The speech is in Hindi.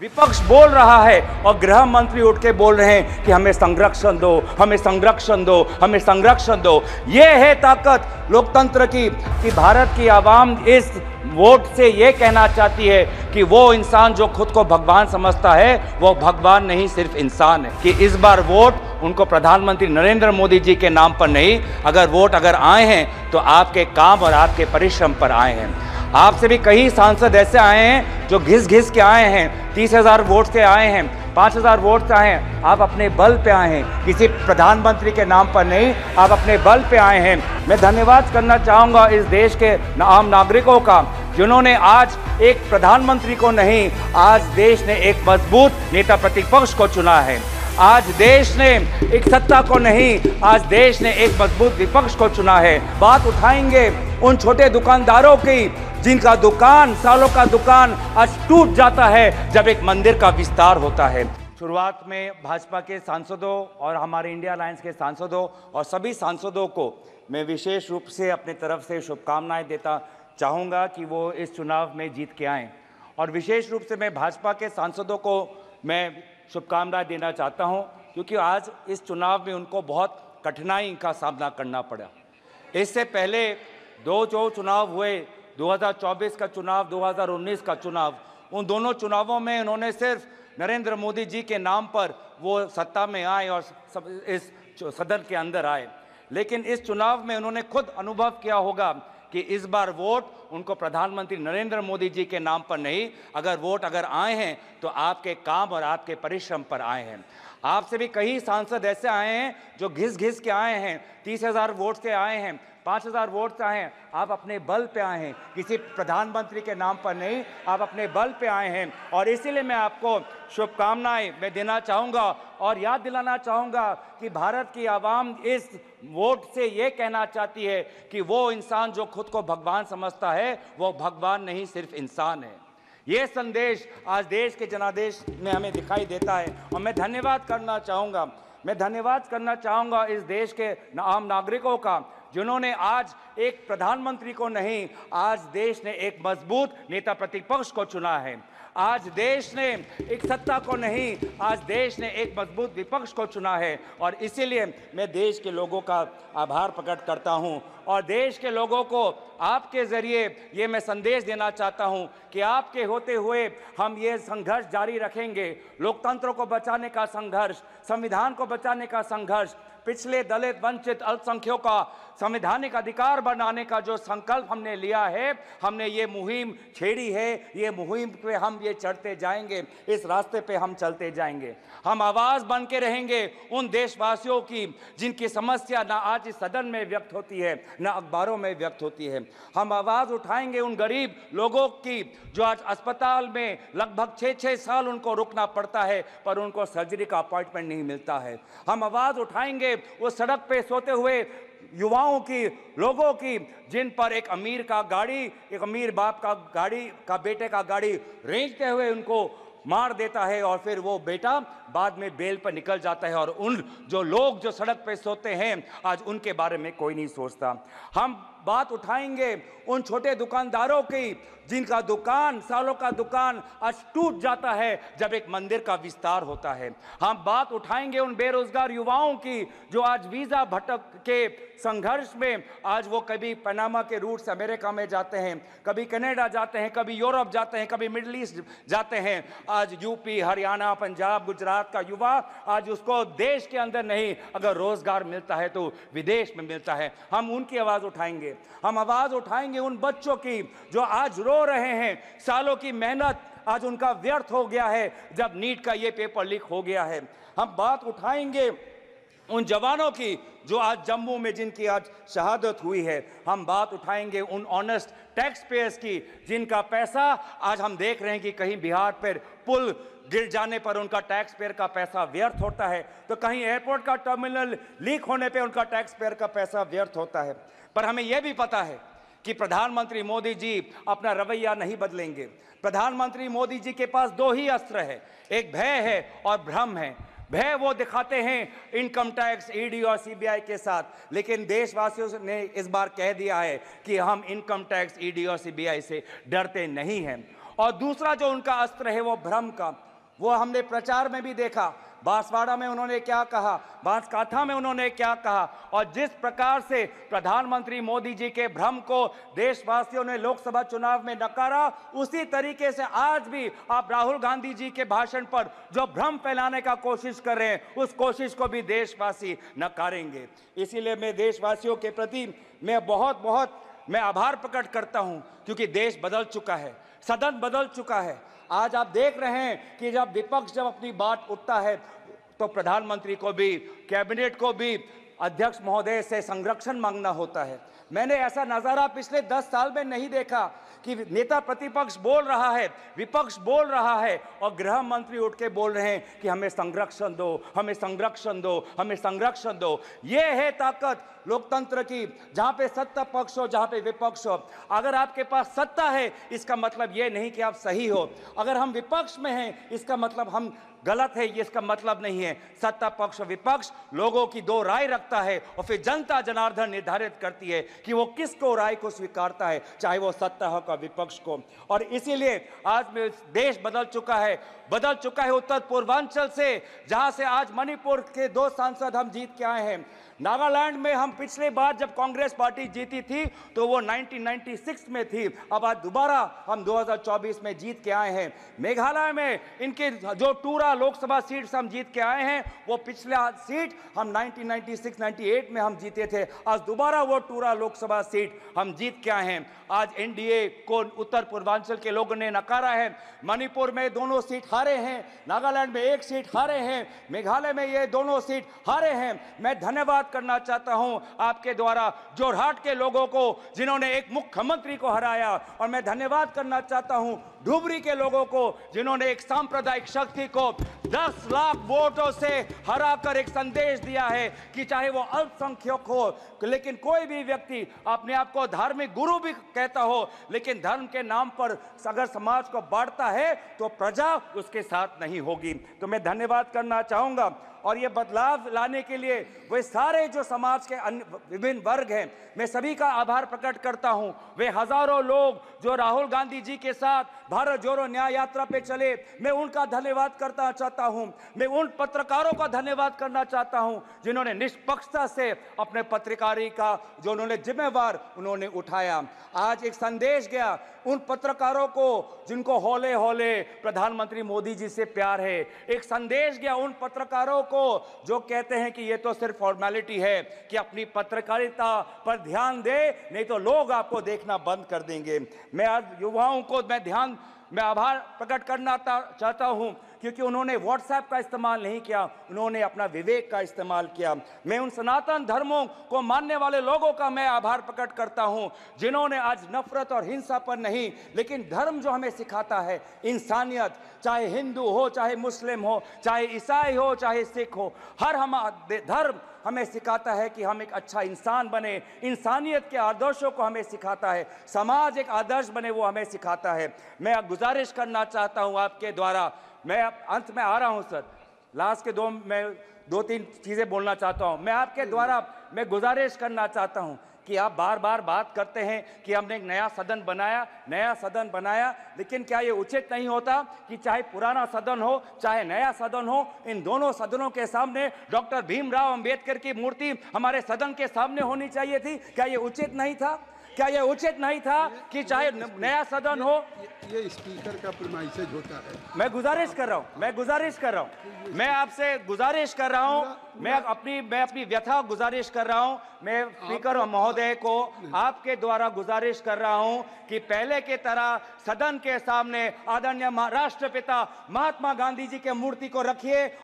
विपक्ष बोल रहा है और गृह मंत्री उठ के बोल रहे हैं कि हमें संरक्षण दो हमें संरक्षण दो हमें संरक्षण दो ये है ताकत लोकतंत्र की कि भारत की आवाम इस वोट से ये कहना चाहती है कि वो इंसान जो खुद को भगवान समझता है वो भगवान नहीं सिर्फ इंसान है कि इस बार वोट उनको प्रधानमंत्री नरेंद्र मोदी जी के नाम पर नहीं अगर वोट अगर आए हैं तो आपके काम और आपके परिश्रम पर आए हैं आपसे भी कई सांसद ऐसे आए हैं जो घिस घिस के आए हैं तीस हज़ार वोट से आए हैं पाँच हज़ार वोट से आए हैं आप अपने बल पे आए हैं किसी प्रधानमंत्री के नाम पर नहीं आप अपने बल पे आए हैं मैं धन्यवाद करना चाहूँगा इस देश के आम नागरिकों का जिन्होंने आज एक प्रधानमंत्री को नहीं आज देश ने एक मजबूत नेता प्रतिपक्ष को चुना है आज देश ने एक सत्ता को नहीं आज देश ने एक मजबूत विपक्ष को चुना है बात उठाएंगे उन छोटे दुकानदारों की जिनका दुकान सालों का दुकान आज टूट जाता है जब एक मंदिर का विस्तार होता है शुरुआत में भाजपा के सांसदों और हमारे इंडिया अलायंस के सांसदों और सभी सांसदों को मैं विशेष रूप से अपने तरफ से शुभकामनाएं देता चाहूँगा कि वो इस चुनाव में जीत के आएँ और विशेष रूप से मैं भाजपा के सांसदों को मैं शुभकामनाएं देना चाहता हूँ क्योंकि आज इस चुनाव में उनको बहुत कठिनाई का सामना करना पड़ा इससे पहले दो जो चुनाव हुए 2024 का चुनाव 2019 का चुनाव उन दोनों चुनावों में उन्होंने सिर्फ नरेंद्र मोदी जी के नाम पर वो सत्ता में आए और सब इस सदन के अंदर आए लेकिन इस चुनाव में उन्होंने खुद अनुभव किया होगा कि इस बार वोट उनको प्रधानमंत्री नरेंद्र मोदी जी के नाम पर नहीं अगर वोट अगर आए हैं तो आपके काम और आपके परिश्रम पर आए हैं आपसे भी कई सांसद ऐसे आए हैं जो घिस घिस के आए हैं तीस हज़ार वोट से आए हैं पाँच हज़ार वोट आए हैं आप अपने बल पे आए हैं किसी प्रधानमंत्री के नाम पर नहीं आप अपने बल पे आए हैं और इसीलिए मैं आपको शुभकामनाएं मैं देना चाहूँगा और याद दिलाना चाहूँगा कि भारत की आवाम इस वोट से ये कहना चाहती है कि वो इंसान जो खुद को भगवान समझता है वो भगवान नहीं सिर्फ इंसान है ये संदेश आज देश के जनादेश में हमें दिखाई देता है और मैं धन्यवाद करना चाहूँगा मैं धन्यवाद करना चाहूँगा इस देश के आम नागरिकों का जिन्होंने आज एक प्रधानमंत्री को नहीं आज देश ने एक मजबूत नेता प्रतिपक्ष को चुना है आज देश ने एक सत्ता को नहीं आज देश ने एक मजबूत विपक्ष को चुना है और इसीलिए मैं देश के लोगों का आभार प्रकट करता हूं और देश के लोगों को आपके ज़रिए ये मैं संदेश देना चाहता हूं कि आपके होते हुए हम ये संघर्ष जारी रखेंगे लोकतंत्र को बचाने का संघर्ष संविधान को बचाने का संघर्ष पिछले दलित वंचित अल्पसंख्यकों का संवैधानिक अधिकार बनाने का जो संकल्प हमने लिया है हमने ये मुहिम छेड़ी है ये मुहिम पे हम ये चढ़ते जाएंगे इस रास्ते पे हम चलते जाएंगे हम आवाज़ बन के रहेंगे उन देशवासियों की जिनकी समस्या ना आज इस सदन में व्यक्त होती है ना अखबारों में व्यक्त होती है हम आवाज़ उठाएंगे उन गरीब लोगों की जो आज अस्पताल में लगभग छः छः साल उनको रुकना पड़ता है पर उनको सर्जरी का अपॉइंटमेंट नहीं मिलता है हम आवाज़ उठाएंगे वो सड़क पे सोते हुए युवाओं की लोगों की जिन पर एक अमीर का गाड़ी एक अमीर बाप का गाड़ी का बेटे का गाड़ी रेंगते हुए उनको मार देता है और फिर वो बेटा बाद में बेल पर निकल जाता है और उन जो लोग जो सड़क पे सोते हैं आज उनके बारे में कोई नहीं सोचता हम बात उठाएंगे उन छोटे दुकानदारों की जिनका दुकान सालों का दुकान आज टूट जाता है जब एक मंदिर का विस्तार होता है हम बात उठाएंगे उन बेरोजगार युवाओं की जो आज वीज़ा भटक के संघर्ष में आज वो कभी पनामा के रूट से अमेरिका में जाते हैं कभी कनाडा जाते हैं कभी यूरोप जाते हैं कभी मिडल ईस्ट जाते हैं आज यूपी हरियाणा पंजाब गुजरात का युवा आज उसको देश के अंदर नहीं अगर रोजगार मिलता है तो विदेश में मिलता है हम उनकी आवाज़ उठाएंगे हम आवाज़ उठाएंगे उन बच्चों की जो आज रो रहे हैं सालों की मेहनत आज उनका व्यर्थ हो गया है जब नीट का ये पेपर लीक हो गया है हम बात उठाएंगे उन जवानों की जो आज जम्मू में जिनकी आज शहादत हुई है हम बात उठाएंगे उन ऑनेस्ट टैक्स पेयर्स की जिनका पैसा आज हम देख रहे हैं कि कहीं बिहार पर पुल गिर जाने पर उनका टैक्स पेयर का पैसा व्यर्थ होता है तो कहीं एयरपोर्ट का टर्मिनल लीक होने पे उनका टैक्स पेयर का पैसा व्यर्थ होता है पर हमें यह भी पता है कि प्रधानमंत्री मोदी जी अपना रवैया नहीं बदलेंगे प्रधानमंत्री मोदी जी के पास दो ही अस्त्र है एक भय है और भ्रम है भय वो दिखाते हैं इनकम टैक्स ईडी और सीबीआई के साथ लेकिन देशवासियों ने इस बार कह दिया है कि हम इनकम टैक्स ईडी और सीबीआई से डरते नहीं हैं और दूसरा जो उनका अस्त्र है वो भ्रम का वो हमने प्रचार में भी देखा बांसवाड़ा में उन्होंने क्या कहा बांसकाठा में उन्होंने क्या कहा और जिस प्रकार से प्रधानमंत्री मोदी जी के भ्रम को देशवासियों ने लोकसभा चुनाव में नकारा उसी तरीके से आज भी आप राहुल गांधी जी के भाषण पर जो भ्रम फैलाने का कोशिश कर रहे हैं उस कोशिश को भी देशवासी नकारेंगे इसीलिए मैं देशवासियों के प्रति मैं बहुत बहुत मैं आभार प्रकट करता हूँ क्योंकि देश बदल चुका है सदन बदल चुका है आज आप देख रहे हैं कि जब विपक्ष जब अपनी बात उठता है तो प्रधानमंत्री को भी कैबिनेट को भी अध्यक्ष महोदय से संरक्षण मांगना होता है मैंने ऐसा नज़ारा पिछले दस साल में नहीं देखा कि नेता प्रतिपक्ष बोल रहा है विपक्ष बोल रहा है और गृह मंत्री उठ के बोल रहे हैं कि हमें संरक्षण दो हमें संरक्षण दो हमें संरक्षण दो ये है ताकत लोकतंत्र की जहाँ पे सत्ता पक्ष हो जहाँ पे विपक्ष हो अगर आपके पास सत्ता है इसका मतलब ये नहीं कि आप सही हो अगर हम विपक्ष में हैं इसका मतलब हम गलत है ये इसका मतलब नहीं है सत्ता पक्ष विपक्ष लोगों की दो राय रखता है और फिर जनता जनार्दन निर्धारित करती है कि वो किसको राय को स्वीकारता है चाहे वो सत्ता हो का विपक्ष को और इसीलिए आज में देश बदल चुका है बदल चुका है उत्तर पूर्वांचल से जहां से आज मणिपुर के दो सांसद हम जीत के आए हैं नागालैंड में हम पिछले बार जब कांग्रेस पार्टी जीती थी तो वो 1996 में थी अब आज दोबारा हम 2024 में जीत के आए हैं मेघालय में इनके जो टूरा लोकसभा सीट हम जीत के आए हैं वो पिछला सीट हम 1996 98 में हम जीते थे आज दोबारा वो टूरा लोकसभा सीट हम जीत के आए हैं आज एनडीए को उत्तर पूर्वांचल के लोगों ने नकारा है मणिपुर में दोनों सीट हारे हैं नागालैंड में एक सीट हारे हैं मेघालय में ये दोनों सीट हारे हैं मैं धन्यवाद करना चाहता हूं आपके द्वारा जोरहाट के लोगों को जिन्होंने एक मुख्यमंत्री को हराया और मैं धन्यवाद करना चाहता हूं धुबरी के लोगों को जिन्होंने एक सांप्रदायिक शक्ति को 10 लाख वोटों से हराकर एक संदेश दिया है कि चाहे वो अल्पसंख्यक हो लेकिन कोई भी व्यक्ति अपने आप को धार्मिक गुरु भी कहता हो लेकिन धर्म के नाम पर अगर समाज को बांटता है तो प्रजा उसके साथ नहीं होगी तो मैं धन्यवाद करना चाहूँगा और ये बदलाव लाने के लिए वे सारे जो समाज के अन्य विभिन्न वर्ग हैं मैं सभी का आभार प्रकट करता हूँ वे हजारों लोग जो राहुल गांधी जी के साथ भारत जोड़ो न्याय यात्रा पे चले मैं उनका धन्यवाद करना चाहता हूँ मैं उन पत्रकारों का धन्यवाद करना चाहता हूँ जिन्होंने निष्पक्षता से अपने पत्रकारी का जो उन्होंने जिम्मेवार उन्होंने उठाया आज एक संदेश गया उन पत्रकारों को जिनको हौले हौले प्रधानमंत्री मोदी जी से प्यार है एक संदेश गया उन पत्रकारों को जो कहते हैं कि ये तो सिर्फ फॉर्मेलिटी है कि अपनी पत्रकारिता पर ध्यान दे नहीं तो लोग आपको देखना बंद कर देंगे मैं आज युवाओं को मैं ध्यान मैं आभार प्रकट करना चाहता हूँ क्योंकि उन्होंने व्हाट्सएप का इस्तेमाल नहीं किया उन्होंने अपना विवेक का इस्तेमाल किया मैं उन सनातन धर्मों को मानने वाले लोगों का मैं आभार प्रकट करता हूँ जिन्होंने आज नफरत और हिंसा पर नहीं लेकिन धर्म जो हमें सिखाता है इंसानियत चाहे हिंदू हो चाहे मुस्लिम हो चाहे ईसाई हो चाहे सिख हो हर हम धर्म हमें सिखाता है कि हम एक अच्छा इंसान बने इंसानियत के आदर्शों को हमें सिखाता है समाज एक आदर्श बने वो हमें सिखाता है मैं गुजारिश करना चाहता हूँ आपके द्वारा मैं अंत में आ रहा हूँ सर लास्ट के दो मैं दो तीन चीज़ें बोलना चाहता हूँ मैं आपके द्वारा मैं गुजारिश करना चाहता हूँ कि आप बार बार बात करते हैं कि हमने एक नया सदन बनाया नया सदन बनाया लेकिन क्या ये उचित नहीं होता कि चाहे पुराना सदन हो चाहे नया सदन हो इन दोनों सदनों के सामने डॉक्टर भीमराव अंबेडकर की मूर्ति हमारे सदन के सामने होनी चाहिए थी क्या ये उचित नहीं था क्या यह उचित नहीं था कि चाहे नया सदन हो ये स्पीकर का प्रमाइसेज होता है मैं गुजारिश कर रहा हूँ मैं गुजारिश कर रहा हूँ मैं आपसे गुजारिश कर रहा हूँ मैं अपनी मैं अपनी व्यथा गुजारिश कर रहा हूँ मैं स्पीकर महोदय को आपके द्वारा गुजारिश कर रहा हूँ कि पहले के तरह सदन के सामने आदरणीय राष्ट्रपिता महात्मा गांधी जी के मूर्ति को रखिए